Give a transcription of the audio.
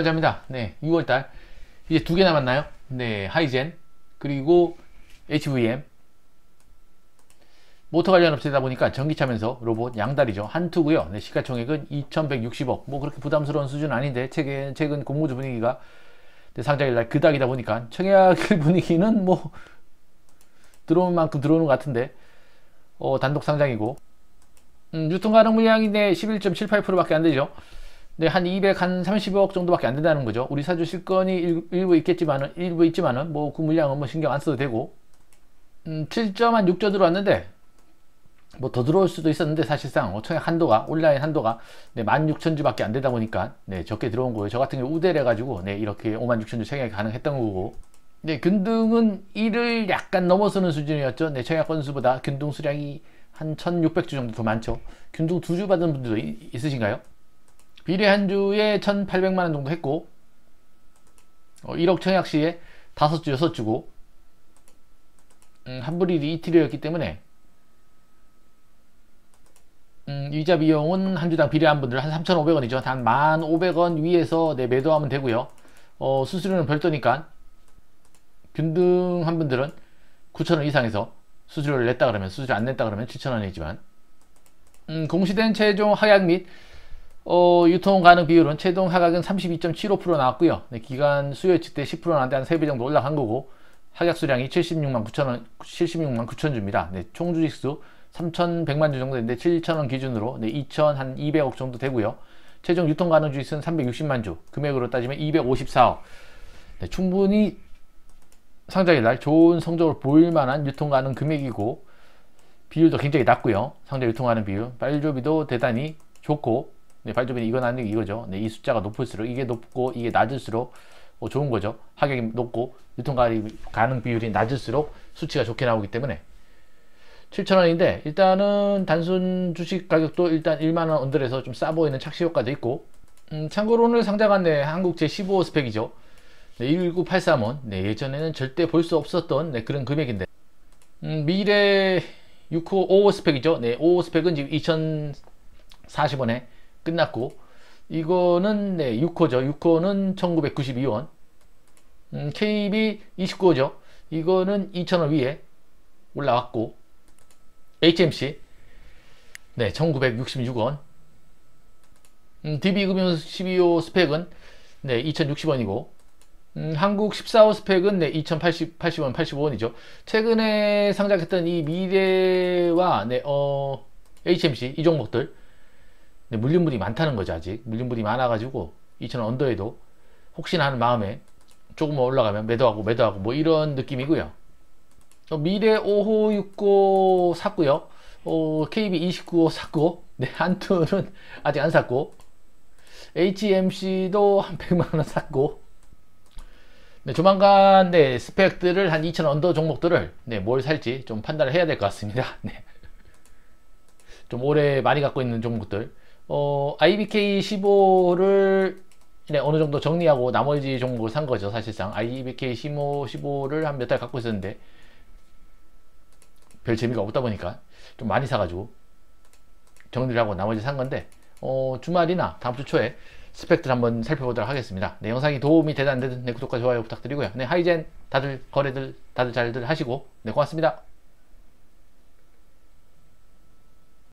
혈자입니다. 네, 6월달. 이제 두 개 남았나요? 네, 하이젠. 그리고 HVM. 모터 관련 업체다 보니까 전기차면서 로봇 양다리죠. 한투고요. 네, 시가총액은 2,160억. 뭐 그렇게 부담스러운 수준 아닌데 최근, 최근 공모주 분위기가 네, 상장일날 그닥이다 보니까 청약 분위기는 뭐 들어온 만큼 들어오는 것 같은데 어, 단독 상장이고 음, 유통 가능 물량인데 11.78% 밖에 안 되죠. 근데 한 200, 한 30억 정도밖에 안 된다는 거죠. 우리 사주 실권이 일부 있겠지만은, 일부 있지만은, 뭐, 그 물량은 뭐 신경 안 써도 되고, 음, 7.6조 들어왔는데, 뭐 더 들어올 수도 있었는데, 사실상 5천의 한도가, 온라인 한도가, 네, 16,000주 밖에 안 되다 보니까, 네, 적게 들어온 거예요. 저 같은 경우 우대해가지고, 네, 이렇게 56,000주 청약이 가능했던 거고, 네, 균등은 1을 약간 넘어서는 수준이었죠. 네, 청약 건수보다 균등 수량이 한 1,600주 정도 더 많죠. 균등 2주 받은 분들도 있, 있으신가요? 비례 한 주에 1,800만 원 정도 했고 어, 1억 청약 시에 5주, 6주고 음, 한불일이 이틀이었기 때문에 음, 이자 비용은 한 주당 비례한 분들 한 3,500원이죠. 단 1,500원 위에서 내 네, 매도하면 되고요. 어, 수수료는 별도니까 균등한 분들은 9,000원 이상에서 수수료를 냈다 그러면 수수료 안 냈다 그러면 7,000원이지만 음, 공시된 최종 하약 및 어, 유통 가능 비율은 최종 하각은32.75% 나왔고요. 네, 기간 수요 예측때 10%나왔데한 3배 정도 올라간 거고 하락 수량이 76만 9천 원, 76만 9천 주입니다. 네, 총 주식수 3,100만 주 정도 되데 7천 원 기준으로 네, 2천 한 200억 정도 되고요. 최종 유통 가능 주식수는 360만 주, 금액으로 따지면 254억. 네, 충분히 상장일 날 좋은 성적을 보일 만한 유통 가능 금액이고 비율도 굉장히 낮고요. 상장 유통 가능 비율, 빨조비도 대단히 좋고 네, 발톱이 이건 아니고 이거죠. 네, 이 숫자가 높을수록 이게 높고 이게 낮을수록 뭐 좋은 거죠. 하격이 높고 유통 가능 비율이 낮을수록 수치가 좋게 나오기 때문에 7,000원인데 일단은 단순 주식 가격도 일단 1만원 언더에서 좀 싸 보이는 착시 효과도 있고 음, 참고로 오늘 상장 한내 한국 제15호 스펙이죠. 네, 1 9 8 3원 네, 예전에는 절대 볼 수 없었던 네, 그런 금액인데 음, 미래 6호 55 스펙이죠. 네, 55 스펙은 지금 2,040원에 끝났고 이거는 네 6호죠. 6호는 1992원 음, KB 29호죠. 이거는 2,000원 위에 올라왔고 HMC 네 1966원 음, DB금융 12호 스펙은 네 2060원이고 음, 한국 14호 스펙은 네 2080, 원 85원이죠. 최근에 상장했던 이 미래와 네, 어, HMC 이 종목들 근데 물린물이 많다는 거죠 아직 물린물이 많아가지고 2,000원 언더에도 혹시나 하는 마음에 조금만 올라가면 매도하고 매도하고 뭐 이런 느낌이고요 어, 미래 5호6 9 샀고요 어, KB 29호 샀고 네, 한투는 아직 안 샀고 HMC도 한 100만원 샀고 네, 조만간 네, 스펙들을 한 2,000원 언더 종목들을 네, 뭘 살지 좀 판단을 해야 될 것 같습니다 네. 좀 오래 많이 갖고 있는 종목들 어, IBK15를 네, 어느 정도 정리하고 나머지 종목을 산 거죠, 사실상. IBK15, 15를 한 몇 달 갖고 있었는데, 별 재미가 없다 보니까, 좀 많이 사가지고, 정리를 하고 나머지 산 건데, 어, 주말이나 다음 주 초에 스펙들 한번 살펴보도록 하겠습니다. 네, 영상이 도움이 되든 안 되든, 네, 구독과 좋아요 부탁드리고요. 네, 하이젠 다들 거래들 다들 잘들 하시고, 네, 고맙습니다.